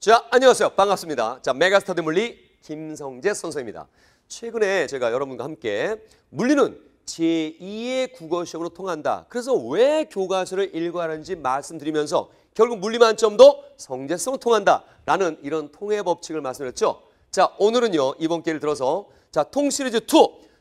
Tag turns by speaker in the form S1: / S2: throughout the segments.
S1: 자, 안녕하세요. 반갑습니다. 자, 메가스터디 물리 김성재 선수입니다. 최근에 제가 여러분과 함께 물리는 제2의 국어 시험으로 통한다. 그래서 왜 교과서를 일과하는지 말씀드리면서 결국 물리 만점도 성재성으로 통한다라는 이런 통해 법칙을 말씀드렸죠. 자, 오늘은요. 이번 기회를 들어서 자, 통시리즈 2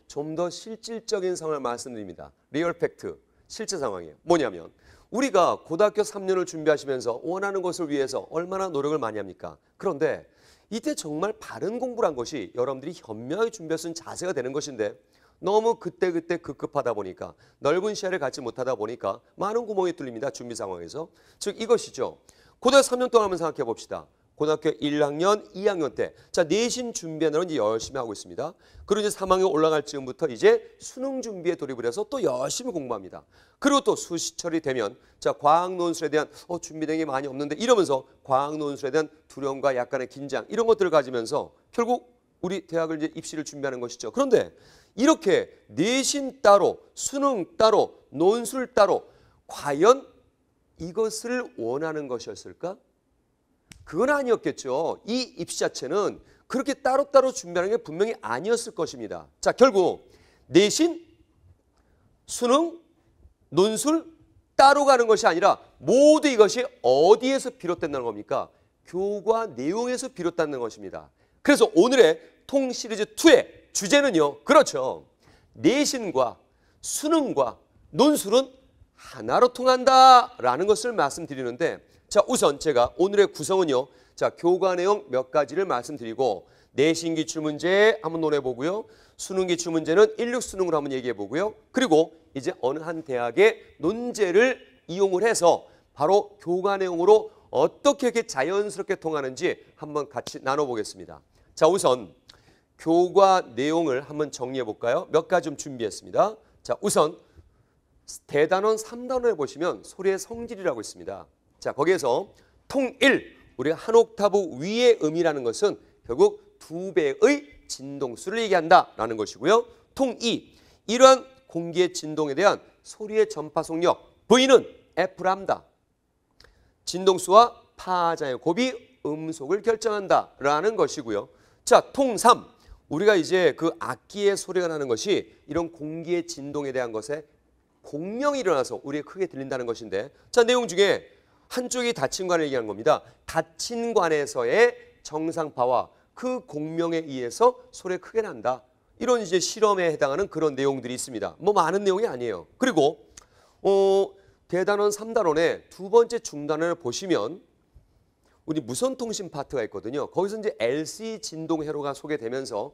S1: 좀 더 실질적인 상황을 말씀드립니다. 리얼 팩트. 실제 상황이에요. 뭐냐면 우리가 고등학교 3년을 준비하시면서 원하는 것을 위해서 얼마나 노력을 많이 합니까? 그런데 이때 정말 바른 공부란 것이 여러분들이 현명하게 준비했은 자세가 되는 것인데 너무 그때그때 급급하다 보니까 넓은 시야를 갖지 못하다 보니까 많은 구멍이 뚫립니다. 준비 상황에서. 즉 이것이죠. 고등학교 3년 동안 한번 생각해 봅시다. 고등학교 1학년, 2학년 때. 자, 내신 준비하느라 이제 열심히 하고 있습니다. 그리고 이제 3학년 올라갈 즈음부터 이제 수능 준비에 돌입을 해서 또 열심히 공부합니다. 그리고 또 수시철이 되면 자, 과학 논술에 대한 어, 준비된 게 많이 없는데 이러면서 과학 논술에 대한 두려움과 약간의 긴장 이런 것들을 가지면서 결국 우리 대학을 이제 입시를 준비하는 것이죠. 그런데 이렇게 내신 따로, 수능 따로, 논술 따로 과연 이것을 원하는 것이었을까? 그건 아니었겠죠. 이 입시 자체는 그렇게 따로따로 준비하는 게 분명히 아니었을 것입니다. 자, 결국 내신, 수능, 논술 따로 가는 것이 아니라 모두 이것이 어디에서 비롯된다는 겁니까? 교과 내용에서 비롯된다는 것입니다. 그래서 오늘의 통 시리즈 2의 주제는요. 그렇죠. 내신과 수능과 논술은 하나로 통한다라는 것을 말씀드리는데 자, 우선 제가 오늘의 구성은요. 자, 교과 내용 몇 가지를 말씀드리고 내신 기출 문제 한번 논해 보고요. 수능 기출 문제는 16 수능으로 한번 얘기해 보고요. 그리고 이제 어느 한 대학의 논제를 이용을 해서 바로 교과 내용으로 어떻게 이렇게 자연스럽게 통하는지 한번 같이 나눠 보겠습니다. 자, 우선 교과 내용을 한번 정리해 볼까요? 몇 가지 좀 준비했습니다. 자, 우선 대단원 3단원에 보시면 소리의 성질이라고 있습니다. 자, 거기에서 통일, 우리가 한 옥타브 위의 음이라는 것은 결국 두 배의 진동수를 얘기한다라는 것이고요. 통이, 이러한 공기의 진동에 대한 소리의 전파 속력 V는 F람다. 진동수와 파장의 곱이 음속을 결정한다라는 것이고요. 자, 통삼. 우리가 이제 그 악기의 소리가 나는 것이 이런 공기의 진동에 대한 것에 공명이 일어나서 우리의 크게 들린다는 것인데 자, 내용 중에 한쪽이 다친 관을 얘기하는 겁니다. 다친 관에서의 정상파와 그 공명에 의해서 소리 크게 난다. 이런 이제 실험에 해당하는 그런 내용들이 있습니다. 뭐 많은 내용이 아니에요. 그리고 어, 대단원 3단원의 두 번째 중단을 보시면 우리 무선통신 파트가 있거든요. 거기서 이제 LC 진동 회로가 소개되면서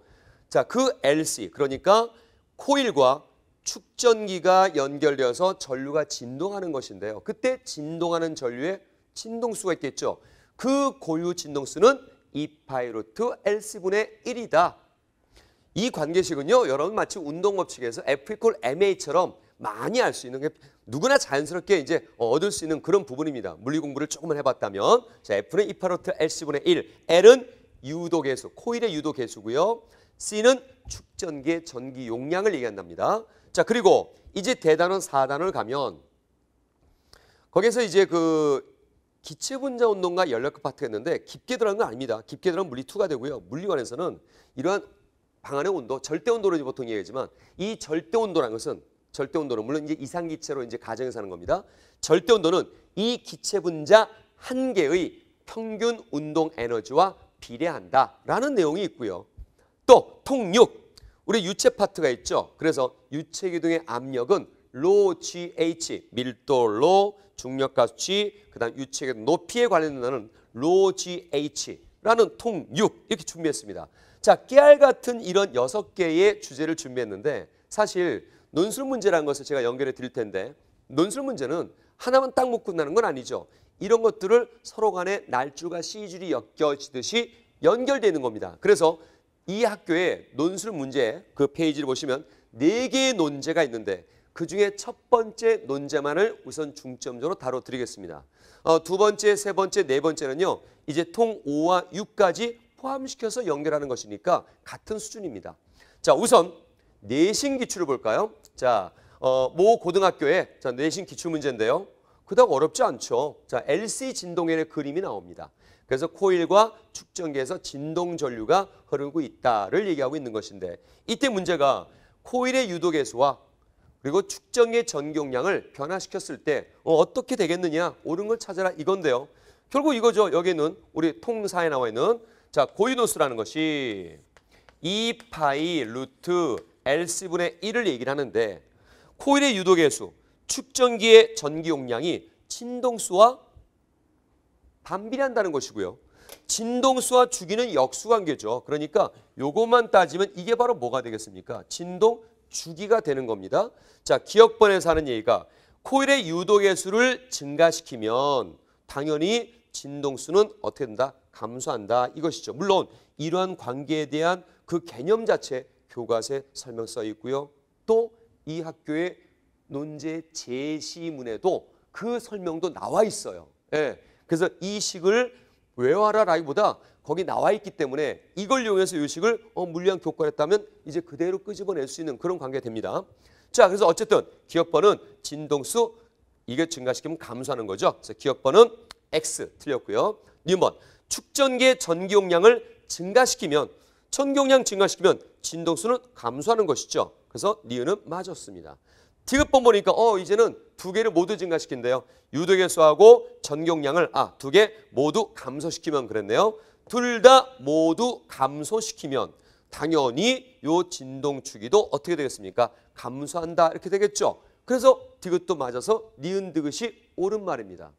S1: 자, 그 LC 그러니까 코일과 축전기가 연결되어서 전류가 진동하는 것인데요. 그때 진동하는 전류에 진동수가 있겠죠. 그 고유 진동수는 2파이로트 LC분의 1이다. 이 관계식은요. 여러분 마치 운동법칙에서 F 이 MA처럼 많이 알 수 있는 게 누구나 자연스럽게 이제 얻을 수 있는 그런 부분입니다. 물리 공부를 조금만 해봤다면 자, F는 2파이로트 LC분의 1, L은 유도계수, 코일의 유도계수고요. C는 축전기의 전기 용량을 얘기한답니다. 자, 그리고 이제 대단원 4단을 가면 거기서 이제 그 기체 분자 운동과 연락 파트가 있는데 깊게 들어간 건 아닙니다. 깊게 들어간 물리 2가 되고요. 물리관에서는 이러한 방안의 온도, 절대 온도로 보통 얘기하지만 이 절대 온도라는 것은 절대 온도는 물론 이제 이상 기체로 이제 가정해서 하는 겁니다. 절대 온도는 이 기체 분자 한 개의 평균 운동 에너지와 비례한다라는 내용이 있고요. 또 통육 우리 유체 파트가 있죠. 그래서 유체 기둥의 압력은 로 GH 밀도 로 중력 가수 치 그다음 유체 기둥 높이에 관련된다는 로 GH라는 통6 이렇게 준비했습니다. 자, 깨알 같은 이런 여섯 개의 주제를 준비했는데 사실 논술 문제라는 것을 제가 연결해 드릴 텐데 논술 문제는 하나만 딱 묶고 나는 건 아니죠. 이런 것들을 서로 간에 날줄과 시줄이 엮여지듯이 연결되는 겁니다. 그래서 이 학교의 논술 문제 그 페이지를 보시면 네 개의 논제가 있는데 그 중에 첫 번째 논제만을 우선 중점적으로 다뤄드리겠습니다. 어, 두 번째, 세 번째, 네 번째는요. 이제 통 5와 6까지 포함시켜서 연결하는 것이니까 같은 수준입니다. 자, 우선 내신 기출을 볼까요? 자, 어, 모 고등학교의 자, 내신 기출 문제인데요. 그닥 어렵지 않죠. 자, LC 진동의 그림이 나옵니다. 그래서 코일과 축전기에서 진동 전류가 흐르고 있다를 얘기하고 있는 것인데 이때 문제가 코일의 유도 계수와 그리고 축전기의 전경량을 변화시켰을 때 어, 떻게 되겠느냐 옳은 걸 찾아라 이건데요. 결국 이거죠. 여기는 우리 통사에 나와 있는 자고유노스라는 것이 2파이 루트 Lc분의 1을 얘기를 하는데 코일의 유도 계수, 축전기의 전기 용량이 진동수와 반비례한다는 것이고요. 진동수와 주기는 역수관계죠. 그러니까 요것만 따지면 이게 바로 뭐가 되겠습니까? 진동 주기가 되는 겁니다. 자, 기억번에서 하는 얘기가 코일의 유도계수를 증가시키면 당연히 진동수는 어떻게 된다? 감소한다 이것이죠. 물론 이러한 관계에 대한 그 개념 자체 교과서에 설명 써 있고요. 또 이 학교의 논제 제시문에도 그 설명도 나와 있어요. 예. 그래서 이 식을 외화라라기보다 거기 나와 있기 때문에 이걸 이용해서 이 식을 어, 물리학 교과했다면 를 이제 그대로 끄집어낼 수 있는 그런 관계가 됩니다. 자, 그래서 어쨌든 기억번은 진동수 이게 증가시키면 감소하는 거죠. 그래서 기억번은 X 틀렸고요. 뉴번 축전기의 전기용량을 증가시키면 전기용량 증가시키면 진동수는 감소하는 것이죠. 그래서 니은은 맞았습니다. 디귿번 보니까 어 이제는 두 개를 모두 증가시킨대요. 유도계수하고 전경량을 아 두 개 모두 감소시키면 그랬네요. 둘 다 모두 감소시키면 당연히 요진동추기도 어떻게 되겠습니까? 감소한다 이렇게 되겠죠. 그래서 디귿도 맞아서 니은 디귿이 옳은 말입니다.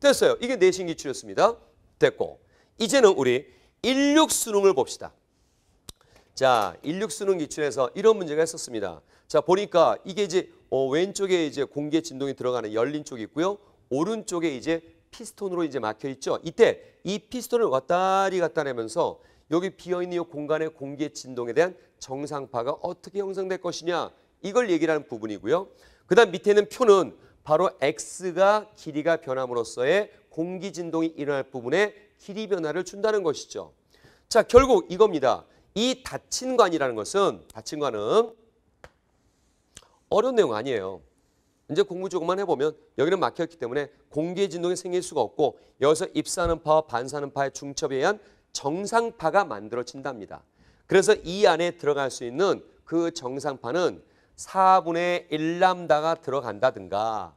S1: 됐어요. 이게 내신기출이었습니다. 됐고 이제는 우리 16수능을 봅시다. 자, 16수능 기출에서 이런 문제가 있었습니다. 자, 보니까 이게 이제 어, 왼쪽에 이제 공기의 진동이 들어가는 열린 쪽이 있고요. 오른쪽에 이제 피스톤으로 이제 막혀 있죠. 이때 이 피스톤을 왔다리 갔다 내면서 여기 비어있는 이 공간의 공기의 진동에 대한 정상파가 어떻게 형성될 것이냐 이걸 얘기 하는 부분이고요. 그 다음 밑에 있는 표는 바로 X가 길이가 변함으로써의 공기 진동이 일어날 부분에 길이 변화를 준다는 것이죠. 자 결국 이겁니다. 이 닫힌 관이라는 것은 닫힌 관은 어려운 내용 아니에요. 이제 공부 조금만 해보면 여기는 막혔기 때문에 공기의 진동이 생길 수가 없고 여기서 입사는 파와 반사는 파의 중첩에 의한 정상파가 만들어진답니다. 그래서 이 안에 들어갈 수 있는 그 정상파는 4분의 1람다가 들어간다든가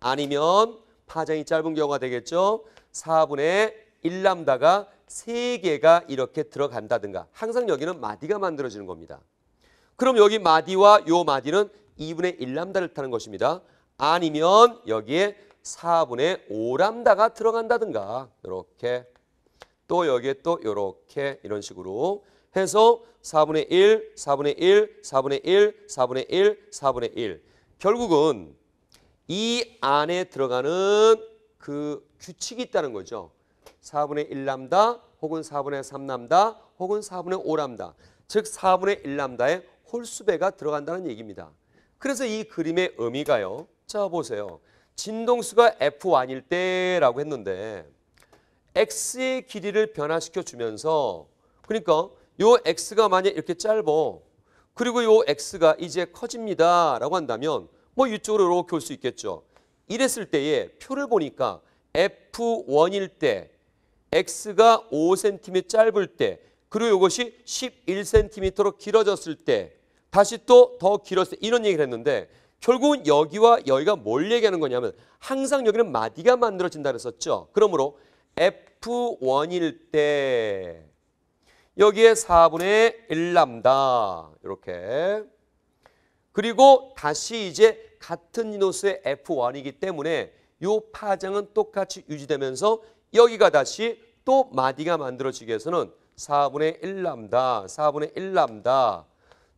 S1: 아니면 파장이 짧은 경우가 되겠죠. 4분의 1람다가 3개가 이렇게 들어간다든가 항상 여기는 마디가 만들어지는 겁니다. 그럼 여기 마디와 요 마디는 2분의 1람다를 타는 것입니다. 아니면 여기에 4분의 5람다가 들어간다든가 이렇게 또 여기에 또 이렇게 이런 식으로 해서 4분의 1, 4분의 1, 4분의 1, 4분의 1, 4분의 1 결국은 이 안에 들어가는 그 규칙이 있다는 거죠. 4분의 1람다 혹은 4분의 3람다 혹은 4분의 5람다 즉 4분의 1람다에 홀수배가 들어간다는 얘기입니다. 그래서 이 그림의 의미가요. 자, 보세요. 진동수가 F1일 때라고 했는데 X의 길이를 변화시켜 주면서 그러니까 요 X가 만약 이렇게 짧어 그리고 요 X가 이제 커집니다 라고 한다면 뭐 이쪽으로 이렇게 올 수 있겠죠. 이랬을 때에 표를 보니까 F1일 때 X가 5cm 짧을 때 그리고 이것이 11cm로 길어졌을 때 다시 또 더 길었을 때 이런 얘기를 했는데 결국은 여기와 여기가 뭘 얘기하는 거냐면 항상 여기는 마디가 만들어진다 그랬었죠. 그러므로 F1일 때 여기에 4분의 1람다 이렇게 그리고 다시 이제 같은 이노스의 F1이기 때문에 요 파장은 똑같이 유지되면서 여기가 다시 또 마디가 만들어지기 위해서는 4분의 1람다 4분의 1람다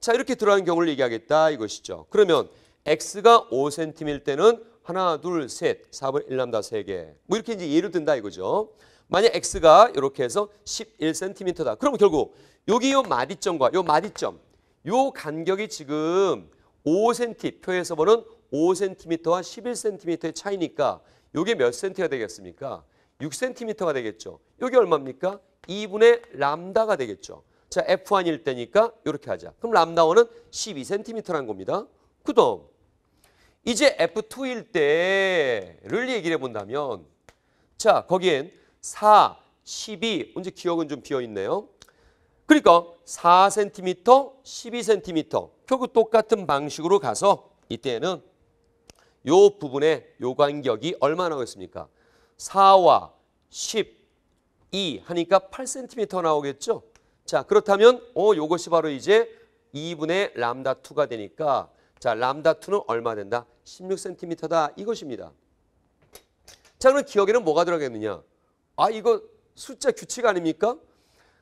S1: 자, 이렇게 들어가는 경우를 얘기하겠다 이것이죠. 그러면 x가 5cm일 때는 하나, 둘, 셋, 4분 1남다 3개. 뭐 이렇게 이제 예를 든다 이거죠. 만약 x가 이렇게 해서 11cm다. 그러면 결국 여기 이 마디점과 이 마디점 이 간격이 지금 5cm 표에서 보는 5cm와 11cm의 차이니까 이게몇 cm가 되겠습니까? 6cm가 되겠죠. 이게 얼마입니까? 2분의 람다가 되겠죠. 자, F1일 때니까 이렇게 하자. 그럼 람다원은 1 2 c m 란 겁니다. 그 다음 이제 F2일 때를 얘기를 해본다면 자, 거기엔 4, 12, 언제 기억은 좀 비어있네요. 그러니까 4cm, 12cm 결국 똑같은 방식으로 가서 이때는 요 부분의 요 간격이 얼마나 나오겠습니까? 4와 10, 2 하니까 8cm 나오겠죠? 자, 그렇다면 어 요것이 바로 이제 2분의 람다 2가 되니까 자, 람다 2는 얼마 된다? 16cm다. 이것입니다. 자, 그럼 기억에는 뭐가 들어가겠느냐? 아, 이거 숫자 규칙 아닙니까?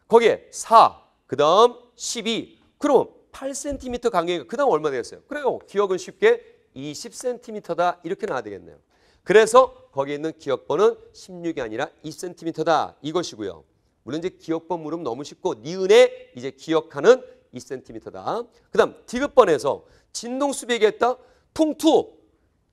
S1: 거기에 4, 그다음 12. 그럼 8cm 간격이 그다음 얼마 되겠어요? 그래요. 기억은 쉽게 20cm다. 이렇게 나와야 되겠네요. 그래서 거기에 있는 기억번은 16이 아니라 2cm다. 이것이고요. 물론 이제 기억번 물음 너무 쉽고 니은에 이제 기억하는 2cm다. 그 다음 디귿번에서 진동수비 얘기했다. 통투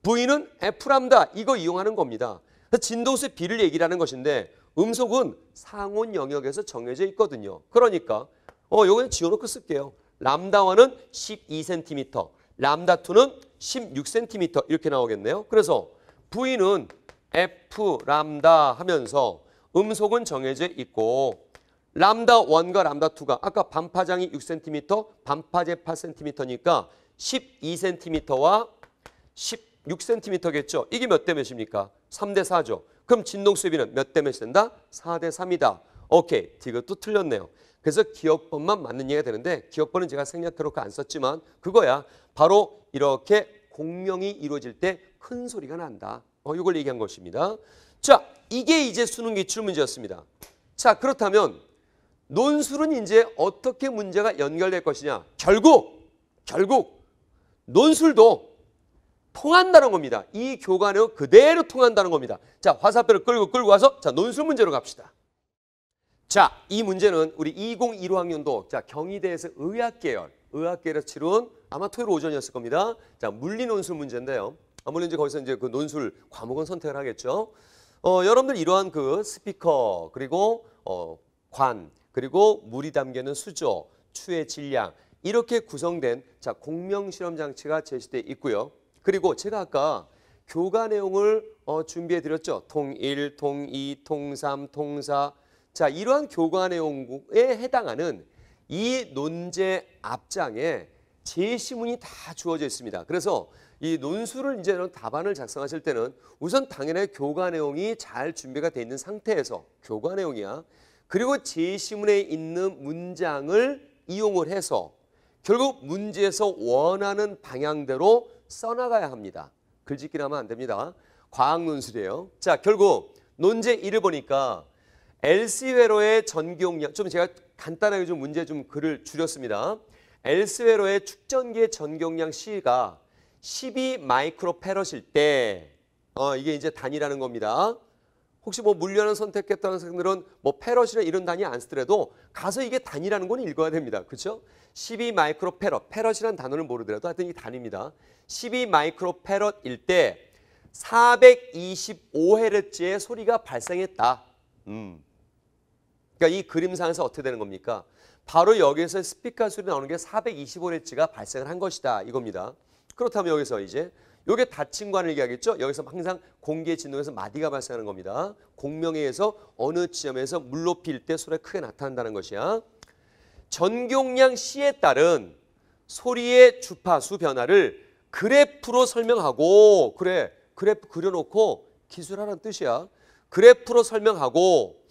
S1: V는 F람다. 이거 이용하는 겁니다. 진동수 B를 얘기하는 것인데 음속은 상온 영역에서 정해져 있거든요. 그러니까 어 요거는 지워놓고 쓸게요. 람다와는 12cm, 람다2는 16cm 이렇게 나오겠네요. 그래서 V는 F 람다 하면서 음속은 정해져 있고 람다 1과 람다 2가 아까 반파장이 6cm, 반파제 8cm니까 12cm와 16cm겠죠. 이게 몇 대 몇입니까? 3대 4죠. 그럼 진동수비는 몇 대 몇이 된다? 4대 3이다. 오케이. 디귿도 틀렸네요. 그래서 기억번만 맞는 얘기가 되는데 기억번은 제가 생략해놓고 안 썼지만 그거야. 바로 이렇게 공명이 이루어질 때 큰 소리가 난다. 어, 이걸 얘기한 것입니다. 자, 이게 이제 수능 기출 문제였습니다. 자, 그렇다면 논술은 이제 어떻게 문제가 연결될 것이냐? 결국 결국 논술도 통한다는 겁니다. 이 교관의 그대로 통한다는 겁니다. 자, 화살표를 끌고 끌고 와서 자, 논술 문제로 갑시다. 자, 이 문제는 우리 2015 학년도 자, 경희대에서 의학 계열, 의학 계열에 치른 아마 토요일 오전이었을 겁니다. 자, 물리 논술 문제인데요. 아무래도 이제 거기서 이제 그 논술 과목은 선택을 하겠죠. 어, 여러분들 이러한 그 스피커 그리고 어, 관 그리고 물이 담기는 수조 추의 질량 이렇게 구성된 자 공명 실험 장치가 제시돼 있고요. 그리고 제가 아까 교과 내용을 어, 준비해 드렸죠. 통1, 통2, 통3, 통4. 자, 이러한 교과 내용에 해당하는 이 논제 앞장에 제시문이 다 주어져 있습니다. 그래서 이 논술을 이제 이런 답안을 작성하실 때는 우선 당연히 교과 내용이 잘 준비가 돼 있는 상태에서 교과 내용이야. 그리고 제시문에 있는 문장을 이용을 해서 결국 문제에서 원하는 방향대로 써나가야 합니다. 글짓기 하면 안 됩니다. 과학 논술이에요. 자, 결국 논제 1을 보니까 LC 회로의 전기용량 좀 제가 간단하게 좀 문제 좀 글을 줄였습니다. 엘스웨로의 축전기의 전경량 C가 12 마이크로페럿일 때 어, 이게 이제 단위라는 겁니다. 혹시 뭐 물려는 리 선택했다는 생들은 뭐 페럿이나 이런 단위 안 쓰더라도 가서 이게 단위라는 건 읽어야 됩니다. 그렇죠? 12 마이크로 페럿, 페럿이라는 단어를 모르더라도 하여튼 이 단위입니다. 12 마이크로 페럿일 때 425헤르츠의 소리가 발생했다. 음. 그러니까 이 그림상에서 어떻게 되는 겁니까? 바로 여기에서 스피커 소리 나오는 게 425헤르츠가 발생을 한 것이다. 이겁니다. 그렇다면 여기서 이제 요게 닫힌 관을 얘기하겠죠. 여기서 항상 공기의 진동에서 마디가 발생하는 겁니다. 공명에 서 어느 지점에서 물로 필때 소리가 크게 나타난다는 것이야. 전경량 C에 따른 소리의 주파수 변화를 그래프로 설명하고 그래 그래프 그려놓고 기술하라는 뜻이야. 그래프로 설명하고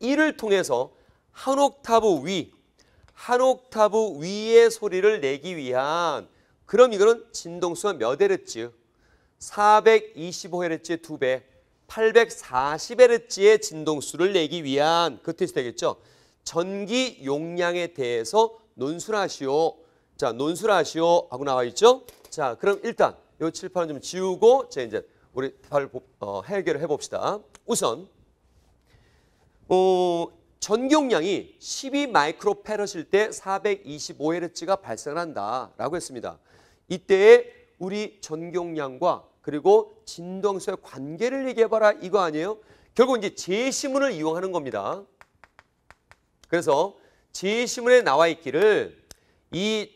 S1: 이를 통해서 한 옥타브 위, 한 옥타브 위의 소리를 내기 위한 그럼 이거는 진동수가 몇 헤르츠? 425헤르츠의 2배, 840헤르츠의 진동수를 내기 위한 그 테스트 되겠죠. 전기 용량에 대해서 논술하시오. 자, 논술하시오 하고 나와 있죠. 자, 그럼 일단 요칠판을좀 지우고 제 이제 우리 답을 어, 해결을 해봅시다. 우선 어, 전기용량이 12 마이크로페럿일 때4 2 5르츠가 발생한다라고 했습니다. 이때에 우리 전경량과 그리고 진동서의 관계를 얘기해봐라 이거 아니에요? 결국 이제 제시문을 이용하는 겁니다. 그래서 제시문에 나와 있기를 이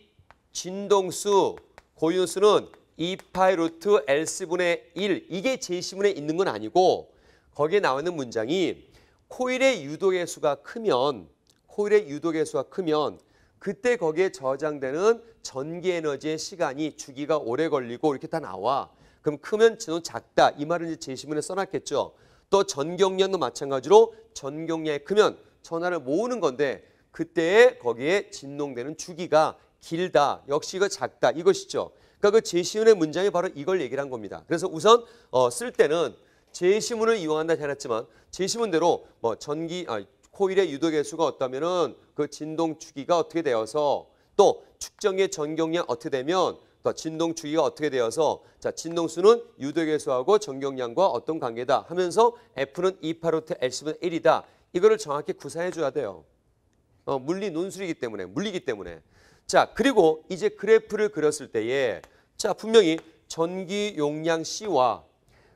S1: 진동수, 고유수는 2파이 루트 Lc분의 1 이게 제시문에 있는 건 아니고 거기에 나와있는 문장이 코일의 유도계수가 크면 코일의 유도계수가 크면 그때 거기에 저장되는 전기 에너지의 시간이 주기가 오래 걸리고 이렇게 다 나와. 그럼 크면 진는 작다. 이 말을 이제 제시문에 써놨겠죠. 또 전경량도 마찬가지로 전경량이 크면 전하를 모으는 건데 그때 거기에 진동되는 주기가 길다. 역시 이거 작다. 이것이죠. 그러니까 그 제시문의 문장이 바로 이걸 얘기를 한 겁니다. 그래서 우선 어, 쓸 때는 제시문을 이용한다 해놨지만 제시문대로 뭐 전기 아, 코일의 유도 개수가 어떠면은 그 진동 주기가 어떻게 되어서 또 축정의 전경량 어떻게 되면 또 진동 주기가 어떻게 되어서 자 진동수는 유도 개수하고 전경량과 어떤 관계다 하면서 F는 2파 루트 L씨분 1이다. 이거를 정확히 구사해 줘야 돼요. 어, 물리 논술이기 때문에 물리기 때문에 자 그리고 이제 그래프를 그렸을 때에 자 분명히 전기 용량 C와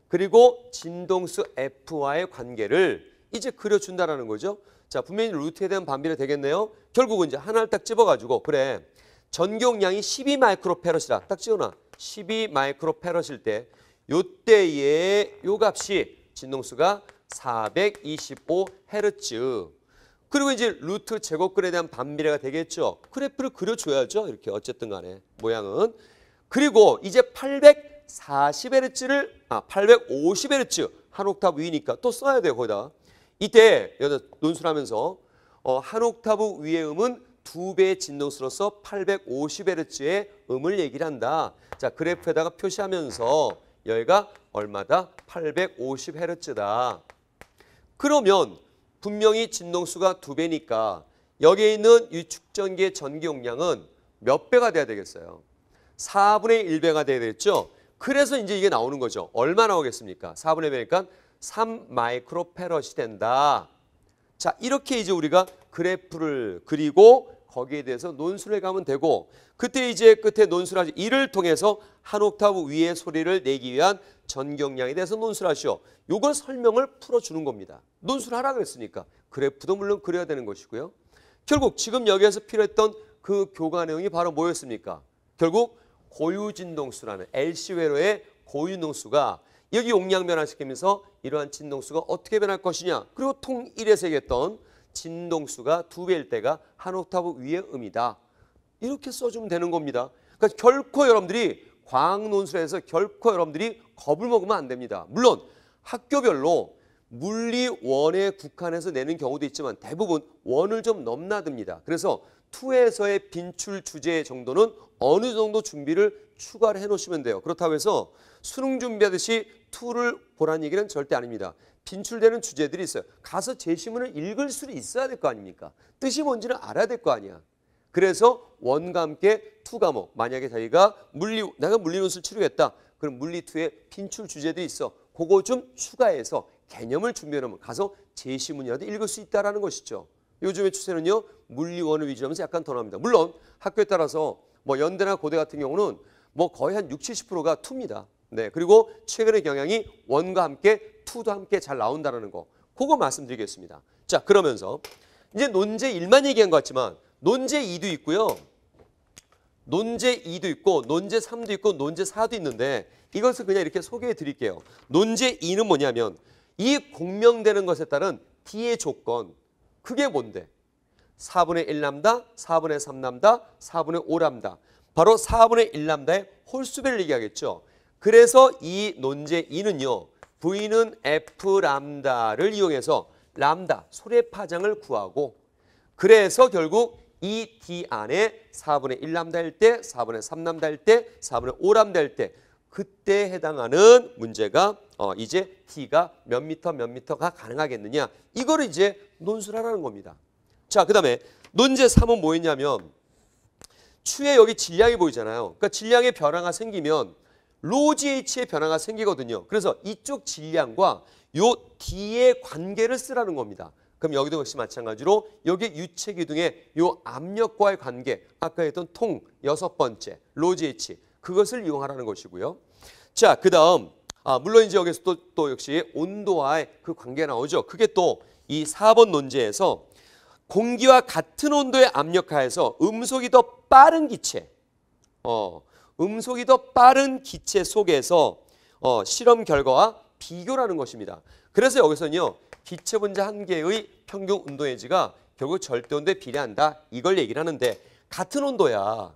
S1: 그리고 진동수 F와의 관계를 이제 그려준다라는 거죠. 자, 분명히 루트에 대한 반비례 되겠네요. 결국은 이제 하나를 딱 집어가지고 그래 전경량이 12 마이크로페럿이다. 딱 지어놔. 12 마이크로페럿일 때 요때의 요 값이 진동수가 425 헤르츠. 그리고 이제 루트 제곱근에 대한 반비례가 되겠죠. 그래프를 그려줘야죠. 이렇게 어쨌든 간에 모양은. 그리고 이제 8 4 0헤르 z 를아8 5 0헤르 z 한 옥탑 위니까 또 써야 돼요. 거기다. 이때 논술하면서 어, 한 옥타브 위의 음은 두 배의 진동수로서 850Hz의 음을 얘기를 한다. 자 그래프에다가 표시하면서 여기가 얼마다? 850Hz다. 그러면 분명히 진동수가 두 배니까 여기에 있는 유축전기의 전기 용량은 몇 배가 돼야 되겠어요? 4분의 1배가 돼야 되겠죠? 그래서 이제 이게 나오는 거죠. 얼마 나오겠습니까? 4분의 1배니까 3마이크로패럿이 된다. 자, 이렇게 이제 우리가 그래프를 그리고 거기에 대해서 논술해 가면 되고 그때 이제 끝에 논술하시 이를 통해서 한 옥타브 위의 소리를 내기 위한 전경량에 대해서 논술하시오. 요걸 설명을 풀어주는 겁니다. 논술하라 그랬으니까 그래프도 물론 그려야 되는 것이고요. 결국 지금 여기에서 필요했던 그 교과 내용이 바로 뭐였습니까? 결국 고유진동수라는 LC 회로의 고유진동수가 여기 용량 변화시키면서 이러한 진동수가 어떻게 변할 것이냐. 그리고 통일에서 얘기했던 진동수가 두 배일 때가 한 옥타브 위의 음이다. 이렇게 써주면 되는 겁니다. 그러니까 결코 여러분들이 과학 논술에서 결코 여러분들이 겁을 먹으면 안 됩니다. 물론 학교별로 물리 원에 국한해서 내는 경우도 있지만 대부분 원을 좀 넘나듭니다. 그래서 투에서의 빈출 주제 의 정도는 어느 정도 준비를 추가를 해 놓으시면 돼요. 그렇다고 해서 수능 준비하듯이 툴을 보라는 얘기는 절대 아닙니다. 빈출되는 주제들이 있어요. 가서 제시문을 읽을 수 있어야 될 거 아닙니까? 뜻이 뭔지는 알아야 될 거 아니야. 그래서 원과 함께 투 과목 만약에 자기가 물리 내가 물리논술 치르겠다. 그럼 물리 투에 빈출 주제들이 있어. 그거 좀 추가해서 개념을 준비해 놓으면 가서 제시문이라도 읽을 수 있다라는 것이죠. 요즘의 추세는요. 물리원을 위주하면서 약간 더 나옵니다. 물론 학교에 따라서 뭐 연대나 고대 같은 경우는 뭐 거의 한 60, 70%가 투입니다. 네. 그리고 최근의 경향이 원과 함께 투도 함께 잘나온다는 거. 그거 말씀드리겠습니다. 자, 그러면서 이제 논제 1만 얘기한 것 같지만 논제 2도 있고요. 논제 2도 있고 논제 3도 있고 논제 4도 있는데 이것을 그냥 이렇게 소개해 드릴게요. 논제 2는 뭐냐면 이 공명되는 것에 따른 D의 조건 그게 뭔데? 4분의 1남다, 4분의 3남다, 4분의 5남다. 바로 4분의 1남다의 홀수배를 얘기하겠죠. 그래서 이 논제 2는요. V는 F람다를 이용해서 람다, 소의 파장을 구하고 그래서 결국 이 D 안에 4분의 1남다일 때, 4분의 3남다일 때, 4분의 5남다일 때 그때 해당하는 문제가 어, 이제 T가 몇 미터 몇 미터가 가능하겠느냐 이거를 이제 논술하라는 겁니다. 자, 그 다음에 논제 3은 뭐였냐면 추에 여기 질량이 보이잖아요. 그러니까 질량의 변화가 생기면 로지에이치의 변화가 생기거든요. 그래서 이쪽 질량과 요 D의 관계를 쓰라는 겁니다. 그럼 여기도 역시 마찬가지로 여기 유체 기둥의 요 압력과의 관계 아까 했던 통 여섯 번째 로지에이치 그것을 이용하라는 것이고요. 자, 그다음 아, 물론 이제 여기서 또, 또 역시 온도와의 그 관계 나오죠. 그게 또 이 4번 논제에서 공기와 같은 온도의 압력하에서 음속이 더 빠른 기체, 어, 음속이 더 빠른 기체 속에서 어, 실험 결과와 비교라는 것입니다. 그래서 여기서는요, 기체 분자 한 개의 평균 온도 에지가 결국 절대 온도에 비례한다. 이걸 얘기를 하는데 같은 온도야.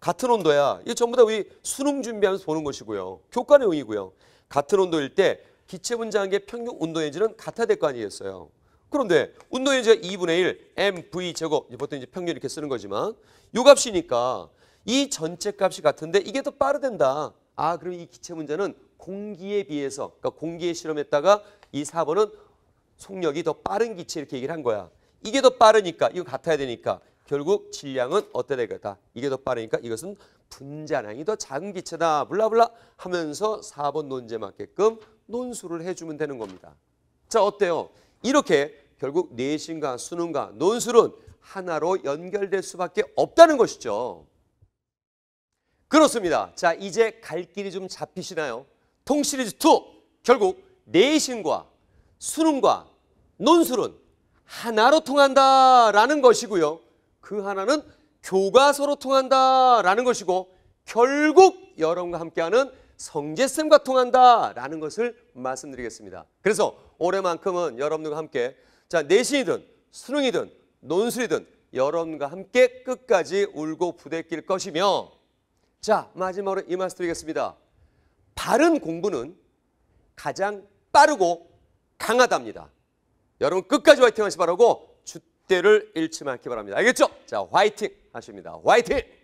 S1: 같은 온도야. 이거 전부 다 우리 수능 준비하면서 보는 것이고요. 교과 내용이고요. 같은 온도일 때 기체 분자 한 개 평균 온도 에지는 같아야 될거 아니겠어요. 그런데 운동연지가 2분의 1 mv 제곱 보통 이제 평균 이렇게 쓰는 거지만 요 값이니까 이 전체 값이 같은데 이게 더 빠르된다. 아 그럼 이 기체 문제는 공기에 비해서 그러니까 공기에 실험했다가 이 4번은 속력이 더 빠른 기체 이렇게 얘기를 한 거야. 이게 더 빠르니까 이거 같아야 되니까 결국 질량은 어때 되겠다. 이게 더 빠르니까 이것은 분자량이 더 작은 기체다. 블라블라 하면서 4번 논제 맞게끔 논술을 해주면 되는 겁니다. 자 어때요? 이렇게 결국 내신과 수능과 논술은 하나로 연결될 수밖에 없다는 것이죠. 그렇습니다. 자, 이제 갈 길이 좀 잡히시나요? 통시리즈 2 결국 내신과 수능과 논술은 하나로 통한다라는 것이고요. 그 하나는 교과서로 통한다라는 것이고 결국 여러분과 함께하는 성재쌤과 통한다라는 것을 말씀드리겠습니다. 그래서 올해만큼은 여러분과 들 함께 자 내신이든 수능이든 논술이든 여러분과 함께 끝까지 울고 부대낄 것이며 자 마지막으로 이 말씀 드리겠습니다. 바른 공부는 가장 빠르고 강하답니다. 여러분 끝까지 화이팅 하시 기 바라고 주대를 잃지 않기 바랍니다. 알겠죠? 자 화이팅 하십니다. 화이팅!